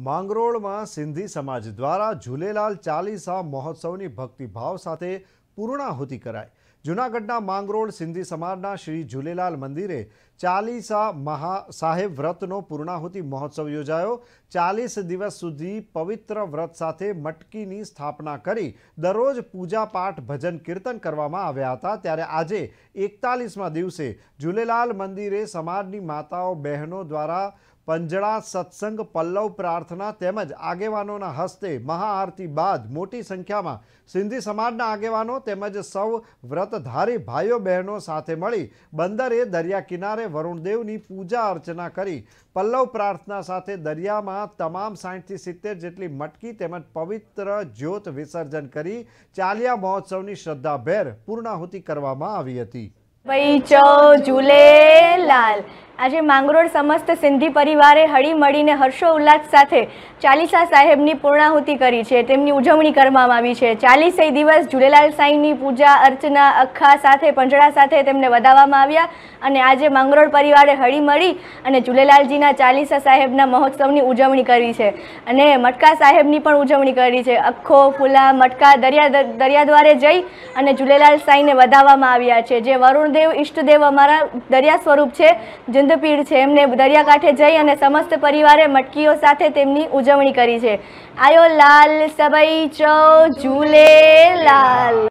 માંગરોળમાં સિંધી સમાજ દ્વારા ઝૂલેલાલ ચાલીસા મહોત્સવની ભક્તિભાવ સાથે પૂર્ણાહુતિ કરાય જૂનાગઢના માંગરોળ સિંધી સમાજના શ્રી ઝૂલેલાલ મંદિરે ચાલીસા મહા સાહેબ વ્રતનો પૂર્ણાહુતિ મહોત્સવ યોજાયો ચાલીસ દિવસ સુધી પવિત્ર વ્રત સાથે મટકીની સ્થાપના કરી દરરોજ પૂજાપાઠ ભજન કીર્તન કરવામાં આવ્યા હતા ત્યારે આજે એકતાલીસમાં દિવસે ઝૂલેલાલ મંદિરે સમાજની માતાઓ બહેનો દ્વારા પંજળા સત્સંગ પલ્લવ પ્રાર્થના તેમજ આગેવાનોના હસ્તે મહાઆરતી બાદ મોટી સંખ્યામાં સિંધી સમાજના આગેવાનો તેમજ સૌ વ્રતધારી ભાઈઓ બહેનો સાથે મળી બંદરે દરિયા કિનારે વરુણદેવની પૂજા અર્ચના કરી પલ્લવ પ્રાર્થના સાથે દરિયામાં તમામ સાહીઠથી સિત્તેર જેટલી મટકી તેમજ પવિત્ર જ્યોત વિસર્જન કરી ચાલિયા મહોત્સવની શ્રદ્ધાભેર પૂર્ણાહુતિ કરવામાં આવી હતી ભાઈ ચૌ ઝૂલેલાલ આજે માંગરોળ સમસ્ત સિંધી પરિવારે હળી મળીને હર્ષો ઉલ્લાસ સાથે ચાલીસા સાહેબની પૂર્ણાહુતિ કરી છે તેમની ઉજવણી કરવામાં આવી છે ચાલીસે દિવસ ઝૂલેલાલ સાંઈની પૂજા અર્ચના અખા સાથે પંજડા સાથે તેમને વધાવવામાં આવ્યા અને આજે માંગરોળ પરિવારે હળી મળી અને ઝૂલેલાલજીના ચાલીસા સાહેબના મહોત્સવની ઉજવણી કરી છે અને મટકા સાહેબની પણ ઉજવણી કરી છે અખો ફૂલા મટકા દરિયા દરિયા દ્વારે જઈ અને ઝૂલેલાલ સાંઈને વધાવવામાં આવ્યા છે જે વરુણદેવ ઈષ્ટદેવ અમારા દરિયા સ્વરૂપ છે જે જુંદપીર છે એમને દરિયાકાંઠે જઈ અને સમસ્ત પરિવારે મટકીઓ સાથે તેમની ઉજવણી કરી છે આયો લાલ સબઈ ચૌ ઝૂલે લાલ